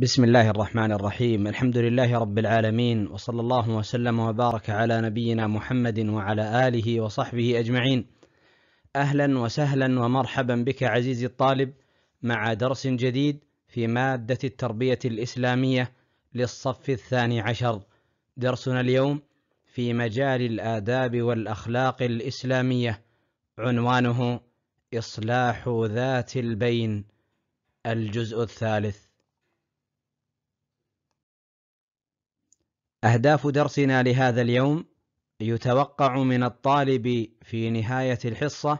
بسم الله الرحمن الرحيم الحمد لله رب العالمين وصلى الله وسلم وبارك على نبينا محمد وعلى آله وصحبه أجمعين أهلا وسهلا ومرحبا بك عزيزي الطالب مع درس جديد في مادة التربية الإسلامية للصف الثاني عشر درسنا اليوم في مجال الآداب والأخلاق الإسلامية عنوانه إصلاح ذات البين الجزء الثالث أهداف درسنا لهذا اليوم يتوقع من الطالب في نهاية الحصة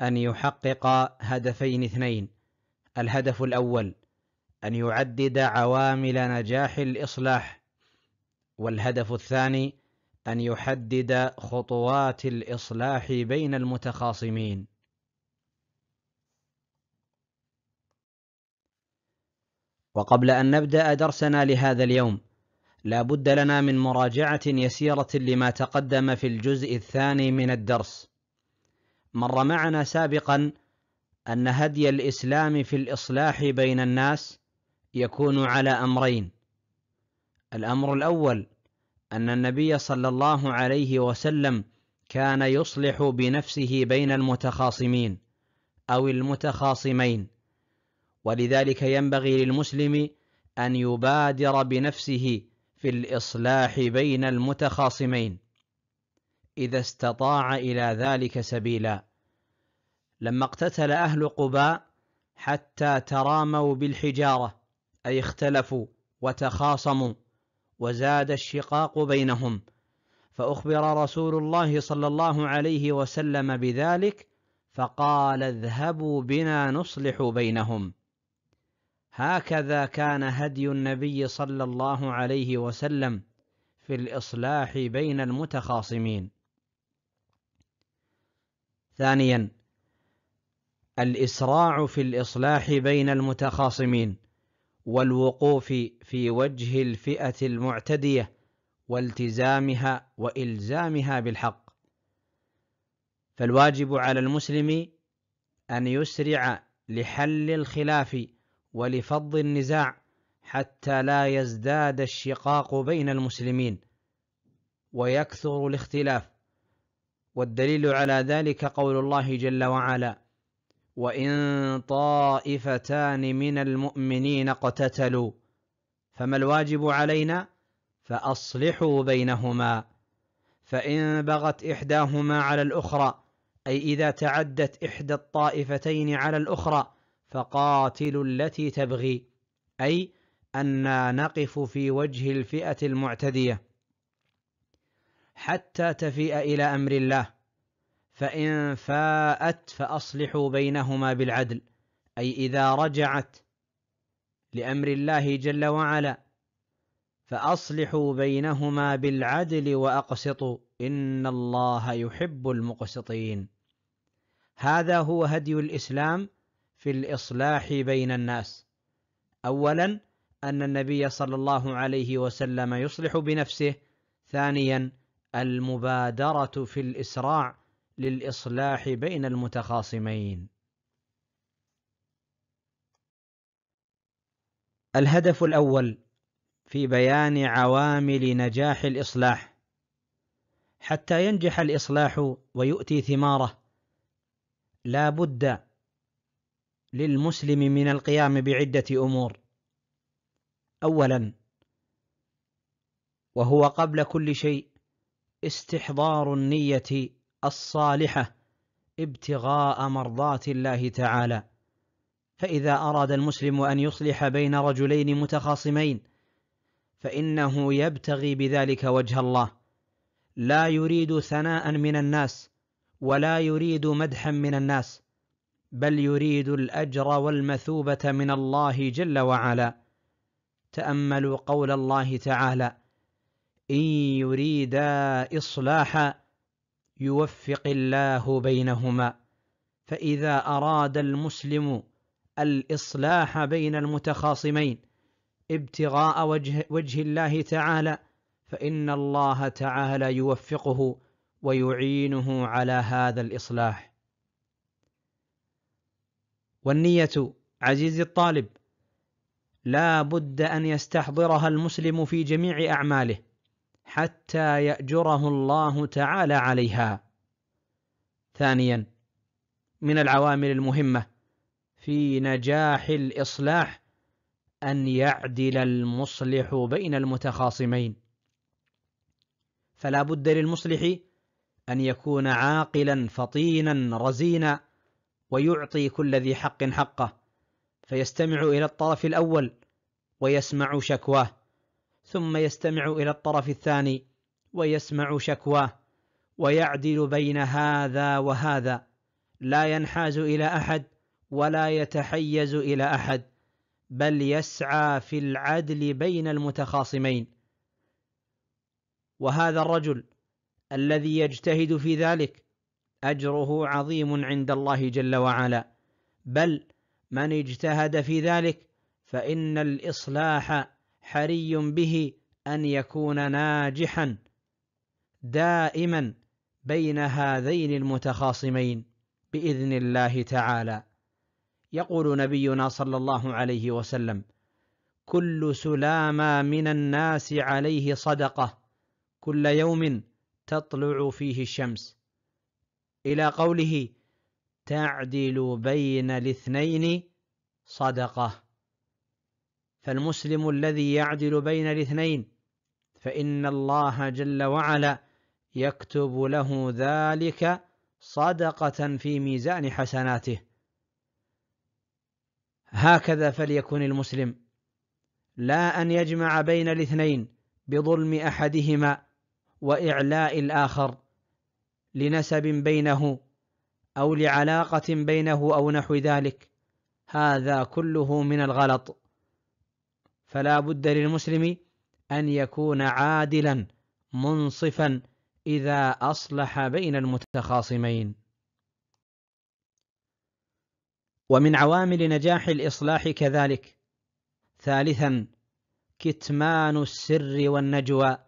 أن يحقق هدفين اثنين الهدف الأول أن يعدد عوامل نجاح الإصلاح والهدف الثاني أن يحدد خطوات الإصلاح بين المتخاصمين وقبل أن نبدأ درسنا لهذا اليوم لا بد لنا من مراجعة يسيرة لما تقدم في الجزء الثاني من الدرس مر معنا سابقا أن هدي الإسلام في الإصلاح بين الناس يكون على أمرين الأمر الأول أن النبي صلى الله عليه وسلم كان يصلح بنفسه بين المتخاصمين أو المتخاصمين ولذلك ينبغي للمسلم أن يبادر بنفسه في الإصلاح بين المتخاصمين إذا استطاع إلى ذلك سبيلا لما اقتتل أهل قباء حتى تراموا بالحجارة أي اختلفوا وتخاصموا وزاد الشقاق بينهم فأخبر رسول الله صلى الله عليه وسلم بذلك فقال اذهبوا بنا نصلح بينهم هكذا كان هدي النبي صلى الله عليه وسلم في الإصلاح بين المتخاصمين. ثانيا الإسراع في الإصلاح بين المتخاصمين والوقوف في وجه الفئة المعتدية والتزامها وإلزامها بالحق. فالواجب على المسلم أن يسرع لحل الخلاف ولفض النزاع حتى لا يزداد الشقاق بين المسلمين ويكثر الاختلاف والدليل على ذلك قول الله جل وعلا وان طائفتان من المؤمنين اقتتلوا فما الواجب علينا فاصلحوا بينهما فان بغت احداهما على الاخرى اي اذا تعدت احدى الطائفتين على الاخرى فقاتلوا التي تبغي أي أنا نقف في وجه الفئة المعتدية حتى تفيء إلى أمر الله فإن فاءت فأصلحوا بينهما بالعدل أي إذا رجعت لأمر الله جل وعلا فأصلحوا بينهما بالعدل وأقسطوا إن الله يحب المقسطين هذا هو هدي الإسلام في الإصلاح بين الناس أولا أن النبي صلى الله عليه وسلم يصلح بنفسه ثانيا المبادرة في الإسراع للإصلاح بين المتخاصمين الهدف الأول في بيان عوامل نجاح الإصلاح حتى ينجح الإصلاح ويؤتي ثماره لا بد للمسلم من القيام بعدة أمور أولا وهو قبل كل شيء استحضار النية الصالحة ابتغاء مرضاة الله تعالى فإذا أراد المسلم أن يصلح بين رجلين متخاصمين فإنه يبتغي بذلك وجه الله لا يريد ثناء من الناس ولا يريد مدحا من الناس بل يريد الأجر والمثوبة من الله جل وعلا تأملوا قول الله تعالى إن يريدا إصلاحا يوفق الله بينهما فإذا أراد المسلم الإصلاح بين المتخاصمين ابتغاء وجه, وجه الله تعالى فإن الله تعالى يوفقه ويعينه على هذا الإصلاح والنية عزيز الطالب لا بد أن يستحضرها المسلم في جميع أعماله حتى يأجره الله تعالى عليها ثانيا من العوامل المهمة في نجاح الإصلاح أن يعدل المصلح بين المتخاصمين فلا بد للمصلح أن يكون عاقلا فطينا رزينا ويعطي كل ذي حق حقه فيستمع إلى الطرف الأول ويسمع شكواه ثم يستمع إلى الطرف الثاني ويسمع شكواه ويعدل بين هذا وهذا لا ينحاز إلى أحد ولا يتحيز إلى أحد بل يسعى في العدل بين المتخاصمين وهذا الرجل الذي يجتهد في ذلك اجره عظيم عند الله جل وعلا بل من اجتهد في ذلك فان الاصلاح حري به ان يكون ناجحا دائما بين هذين المتخاصمين باذن الله تعالى يقول نبينا صلى الله عليه وسلم كل سلام من الناس عليه صدقه كل يوم تطلع فيه الشمس إلى قوله تعدل بين الاثنين صدقة فالمسلم الذي يعدل بين الاثنين فإن الله جل وعلا يكتب له ذلك صدقة في ميزان حسناته هكذا فليكن المسلم لا أن يجمع بين الاثنين بظلم أحدهما وإعلاء الآخر لنسب بينه أو لعلاقة بينه أو نحو ذلك هذا كله من الغلط فلا بد للمسلم أن يكون عادلا منصفا إذا أصلح بين المتخاصمين ومن عوامل نجاح الإصلاح كذلك ثالثا كتمان السر والنجوى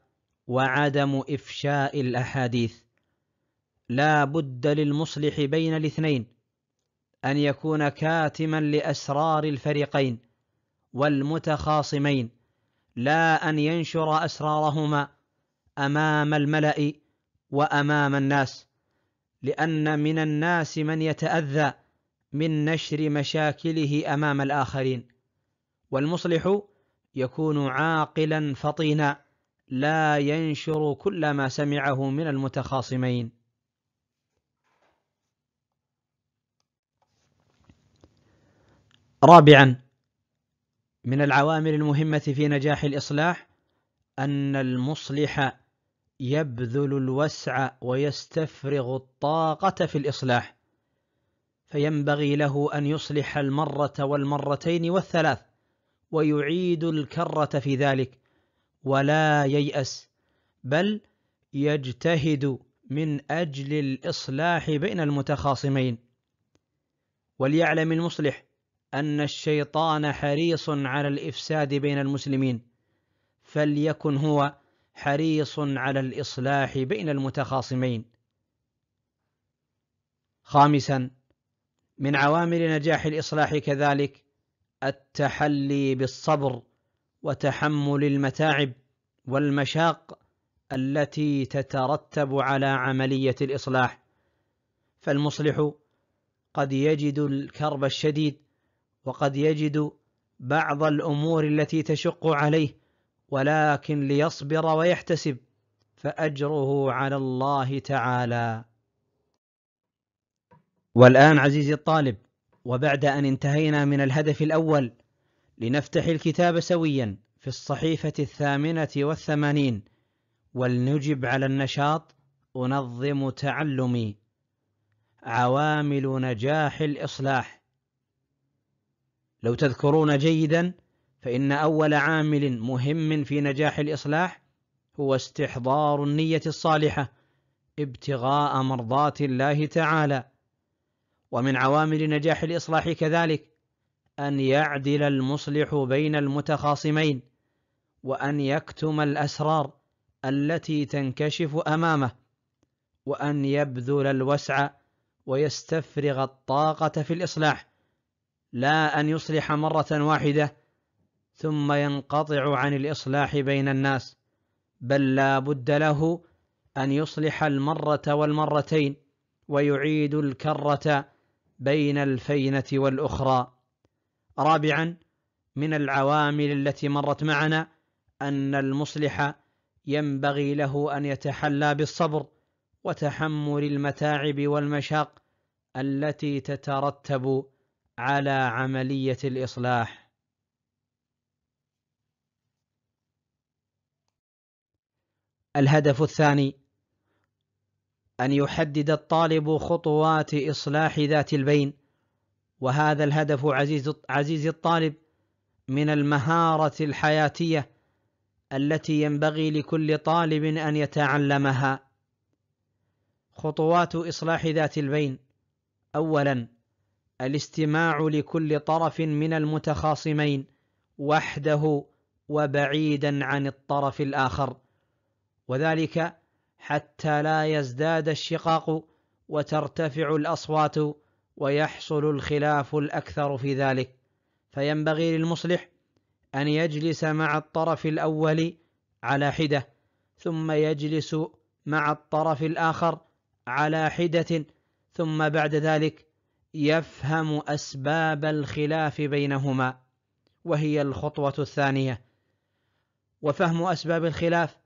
وعدم إفشاء الأحاديث لا بد للمصلح بين الاثنين أن يكون كاتما لأسرار الفريقين والمتخاصمين لا أن ينشر أسرارهما أمام الملأ وأمام الناس لأن من الناس من يتأذى من نشر مشاكله أمام الآخرين والمصلح يكون عاقلا فطينا لا ينشر كل ما سمعه من المتخاصمين رابعا من العوامل المهمة في نجاح الإصلاح أن المصلح يبذل الوسع ويستفرغ الطاقة في الإصلاح فينبغي له أن يصلح المرة والمرتين والثلاث ويعيد الكرة في ذلك ولا ييأس بل يجتهد من أجل الإصلاح بين المتخاصمين وليعلم المصلح أن الشيطان حريص على الإفساد بين المسلمين فليكن هو حريص على الإصلاح بين المتخاصمين خامسا من عوامل نجاح الإصلاح كذلك التحلي بالصبر وتحمل المتاعب والمشاق التي تترتب على عملية الإصلاح فالمصلح قد يجد الكرب الشديد وقد يجد بعض الأمور التي تشق عليه ولكن ليصبر ويحتسب فأجره على الله تعالى والآن عزيزي الطالب وبعد أن انتهينا من الهدف الأول لنفتح الكتاب سويا في الصحيفة الثامنة والثمانين ولنجب على النشاط أنظم تعلمي عوامل نجاح الإصلاح لو تذكرون جيدا فإن أول عامل مهم في نجاح الإصلاح هو استحضار النية الصالحة ابتغاء مرضاة الله تعالى ومن عوامل نجاح الإصلاح كذلك أن يعدل المصلح بين المتخاصمين وأن يكتم الأسرار التي تنكشف أمامه وأن يبذل الوسع ويستفرغ الطاقة في الإصلاح لا أن يصلح مرة واحدة ثم ينقطع عن الإصلاح بين الناس بل لا بد له أن يصلح المرة والمرتين ويعيد الكرة بين الفينة والأخرى رابعا من العوامل التي مرت معنا أن المصلح ينبغي له أن يتحلى بالصبر وتحمل المتاعب والمشاق التي تترتب على عملية الإصلاح الهدف الثاني أن يحدد الطالب خطوات إصلاح ذات البين وهذا الهدف عزيز, عزيز الطالب من المهارة الحياتية التي ينبغي لكل طالب أن يتعلمها خطوات إصلاح ذات البين أولاً الاستماع لكل طرف من المتخاصمين وحده وبعيدا عن الطرف الآخر وذلك حتى لا يزداد الشقاق وترتفع الأصوات ويحصل الخلاف الأكثر في ذلك فينبغي للمصلح أن يجلس مع الطرف الأول على حدة ثم يجلس مع الطرف الآخر على حدة ثم بعد ذلك يفهم أسباب الخلاف بينهما وهي الخطوة الثانية وفهم أسباب الخلاف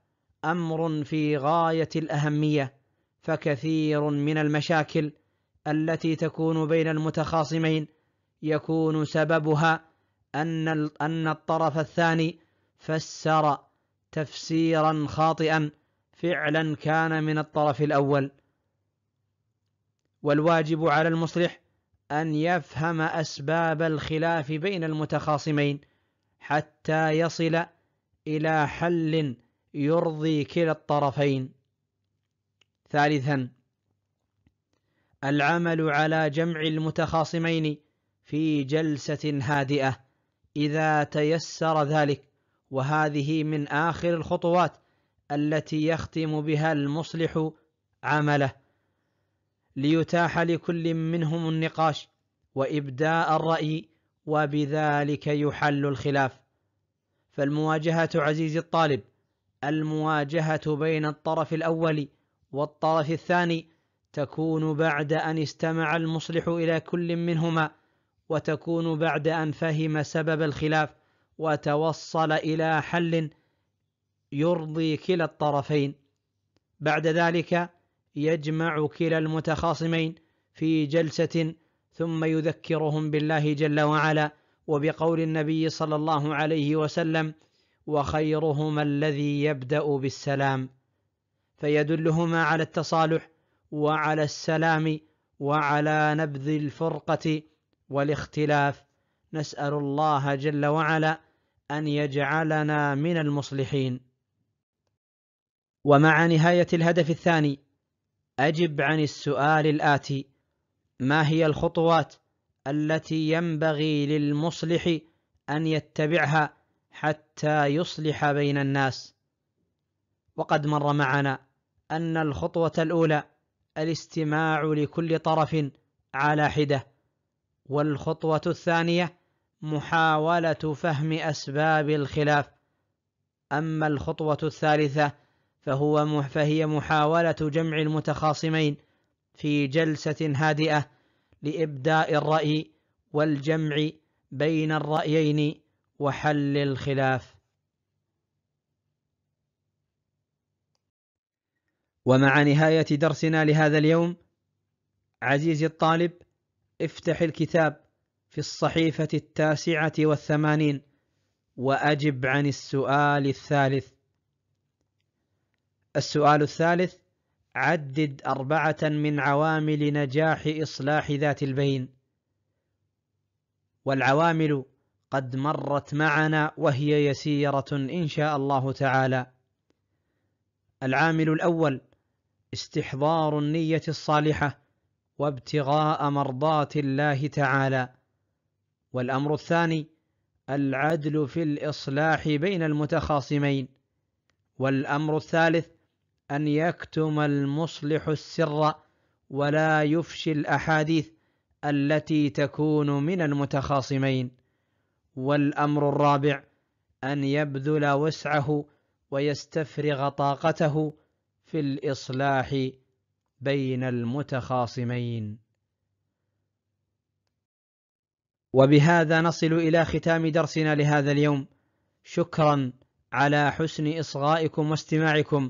أمر في غاية الأهمية فكثير من المشاكل التي تكون بين المتخاصمين يكون سببها أن أن الطرف الثاني فسر تفسيرا خاطئا فعلا كان من الطرف الأول والواجب على المصلح أن يفهم أسباب الخلاف بين المتخاصمين حتى يصل إلى حل يرضي كلا الطرفين ثالثا العمل على جمع المتخاصمين في جلسة هادئة إذا تيسر ذلك وهذه من آخر الخطوات التي يختم بها المصلح عمله ليتاح لكل منهم النقاش وابداء الراي وبذلك يحل الخلاف فالمواجهه عزيزي الطالب المواجهه بين الطرف الاول والطرف الثاني تكون بعد ان استمع المصلح الى كل منهما وتكون بعد ان فهم سبب الخلاف وتوصل الى حل يرضي كلا الطرفين بعد ذلك يجمع كلا المتخاصمين في جلسة ثم يذكرهم بالله جل وعلا وبقول النبي صلى الله عليه وسلم وخيرهما الذي يبدأ بالسلام فيدلهما على التصالح وعلى السلام وعلى نبذ الفرقة والاختلاف نسأل الله جل وعلا أن يجعلنا من المصلحين ومع نهاية الهدف الثاني أجب عن السؤال الآتي ما هي الخطوات التي ينبغي للمصلح أن يتبعها حتى يصلح بين الناس وقد مر معنا أن الخطوة الأولى الاستماع لكل طرف على حدة والخطوة الثانية محاولة فهم أسباب الخلاف أما الخطوة الثالثة فهو فهي محاولة جمع المتخاصمين في جلسة هادئة لإبداء الرأي والجمع بين الرأيين وحل الخلاف ومع نهاية درسنا لهذا اليوم عزيزي الطالب افتح الكتاب في الصحيفة التاسعة والثمانين وأجب عن السؤال الثالث السؤال الثالث عدد أربعة من عوامل نجاح إصلاح ذات البين والعوامل قد مرت معنا وهي يسيرة إن شاء الله تعالى العامل الأول استحضار النية الصالحة وابتغاء مرضاة الله تعالى والأمر الثاني العدل في الإصلاح بين المتخاصمين والأمر الثالث أن يكتم المصلح السر ولا يفشي الأحاديث التي تكون من المتخاصمين والأمر الرابع أن يبذل وسعه ويستفرغ طاقته في الإصلاح بين المتخاصمين وبهذا نصل إلى ختام درسنا لهذا اليوم شكرا على حسن إصغائكم واستماعكم